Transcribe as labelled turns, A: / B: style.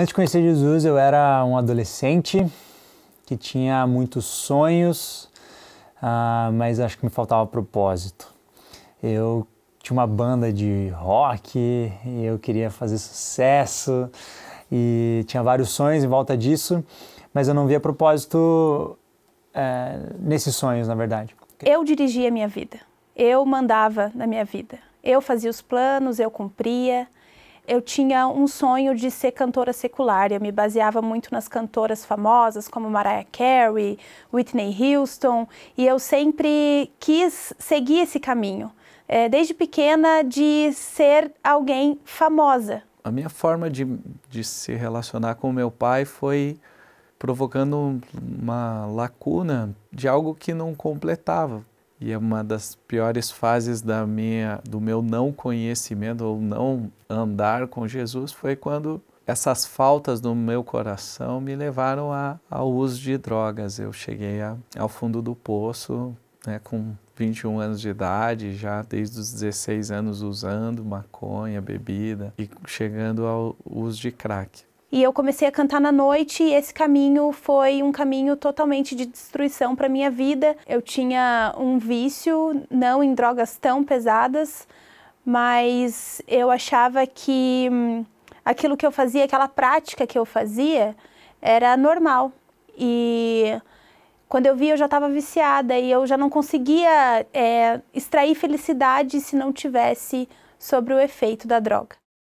A: Antes de conhecer Jesus, eu era um adolescente que tinha muitos sonhos, uh, mas acho que me faltava propósito. Eu tinha uma banda de rock, e eu queria fazer sucesso e tinha vários sonhos em volta disso, mas eu não via propósito eh, nesses sonhos, na verdade.
B: Eu dirigia a minha vida, eu mandava na minha vida, eu fazia os planos, eu cumpria, eu tinha um sonho de ser cantora secular. Eu me baseava muito nas cantoras famosas como Mariah Carey, Whitney Houston, e eu sempre quis seguir esse caminho, é, desde pequena, de ser alguém famosa.
C: A minha forma de, de se relacionar com meu pai foi provocando uma lacuna de algo que não completava e é uma das piores fases da minha, do meu não conhecimento ou não andar com Jesus foi quando essas faltas no meu coração me levaram a, ao uso de drogas. Eu cheguei a, ao fundo do poço né, com 21 anos de idade, já desde os 16 anos usando maconha, bebida e chegando ao uso de crack.
B: E eu comecei a cantar na noite e esse caminho foi um caminho totalmente de destruição para minha vida. Eu tinha um vício, não em drogas tão pesadas, mas eu achava que hum, aquilo que eu fazia, aquela prática que eu fazia, era normal. E quando eu vi, eu já estava viciada e eu já não conseguia é, extrair felicidade se não tivesse sobre o efeito da droga.